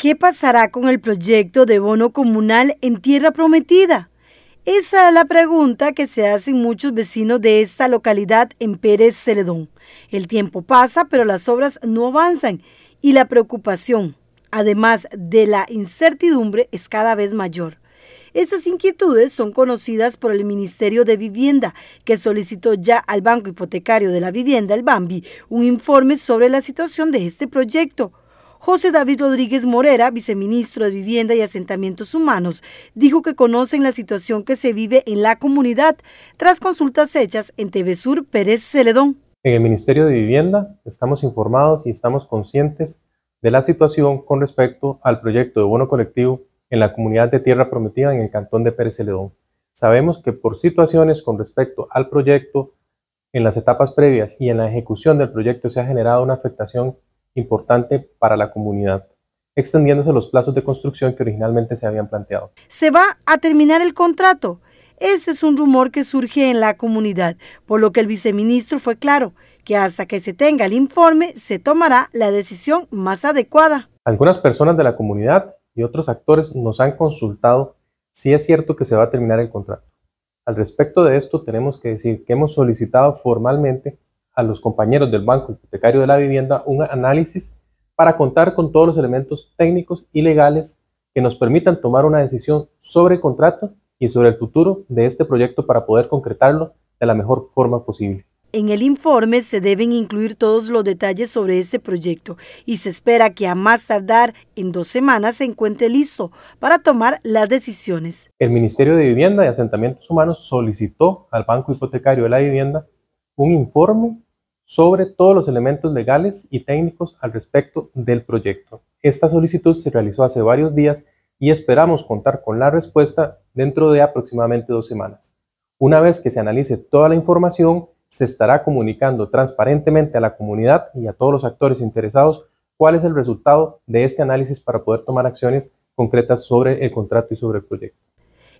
¿Qué pasará con el proyecto de bono comunal en tierra prometida? Esa es la pregunta que se hacen muchos vecinos de esta localidad en Pérez Celedón. El tiempo pasa, pero las obras no avanzan y la preocupación, además de la incertidumbre, es cada vez mayor. Estas inquietudes son conocidas por el Ministerio de Vivienda, que solicitó ya al Banco Hipotecario de la Vivienda, el BAMBI, un informe sobre la situación de este proyecto. José David Rodríguez Morera, viceministro de Vivienda y Asentamientos Humanos, dijo que conocen la situación que se vive en la comunidad tras consultas hechas en TV Sur Pérez Celedón. En el Ministerio de Vivienda estamos informados y estamos conscientes de la situación con respecto al proyecto de bono colectivo en la comunidad de Tierra Prometida en el cantón de Pérez Celedón. Sabemos que por situaciones con respecto al proyecto, en las etapas previas y en la ejecución del proyecto se ha generado una afectación importante para la comunidad extendiéndose los plazos de construcción que originalmente se habían planteado. Se va a terminar el contrato. Ese es un rumor que surge en la comunidad, por lo que el viceministro fue claro que hasta que se tenga el informe se tomará la decisión más adecuada. Algunas personas de la comunidad y otros actores nos han consultado si es cierto que se va a terminar el contrato. Al respecto de esto tenemos que decir que hemos solicitado formalmente a los compañeros del Banco Hipotecario de la Vivienda un análisis para contar con todos los elementos técnicos y legales que nos permitan tomar una decisión sobre el contrato y sobre el futuro de este proyecto para poder concretarlo de la mejor forma posible. En el informe se deben incluir todos los detalles sobre este proyecto y se espera que a más tardar en dos semanas se encuentre listo para tomar las decisiones. El Ministerio de Vivienda y Asentamientos Humanos solicitó al Banco Hipotecario de la Vivienda un informe sobre todos los elementos legales y técnicos al respecto del proyecto. Esta solicitud se realizó hace varios días y esperamos contar con la respuesta dentro de aproximadamente dos semanas. Una vez que se analice toda la información, se estará comunicando transparentemente a la comunidad y a todos los actores interesados cuál es el resultado de este análisis para poder tomar acciones concretas sobre el contrato y sobre el proyecto.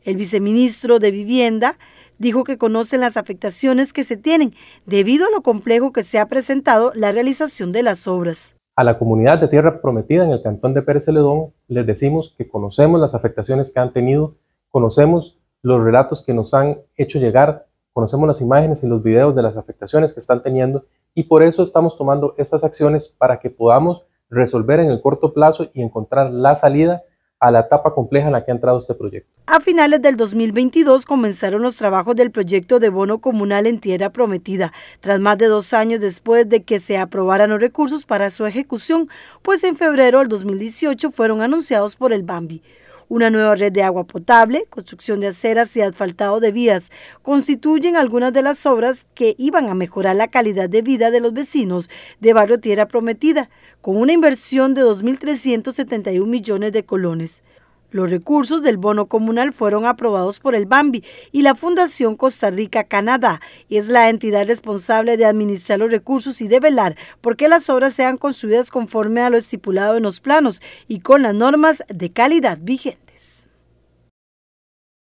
El viceministro de Vivienda dijo que conocen las afectaciones que se tienen debido a lo complejo que se ha presentado la realización de las obras. A la comunidad de Tierra Prometida en el cantón de Pérez Celedón les decimos que conocemos las afectaciones que han tenido, conocemos los relatos que nos han hecho llegar, conocemos las imágenes y los videos de las afectaciones que están teniendo y por eso estamos tomando estas acciones para que podamos resolver en el corto plazo y encontrar la salida a la etapa compleja en la que ha entrado este proyecto. A finales del 2022 comenzaron los trabajos del proyecto de bono comunal en tierra prometida, tras más de dos años después de que se aprobaran los recursos para su ejecución, pues en febrero del 2018 fueron anunciados por el BAMBI. Una nueva red de agua potable, construcción de aceras y asfaltado de vías constituyen algunas de las obras que iban a mejorar la calidad de vida de los vecinos de Barrio Tierra Prometida, con una inversión de 2.371 millones de colones. Los recursos del bono comunal fueron aprobados por el Bambi y la Fundación Costa Rica Canadá es la entidad responsable de administrar los recursos y de velar porque las obras sean construidas conforme a lo estipulado en los planos y con las normas de calidad vigente.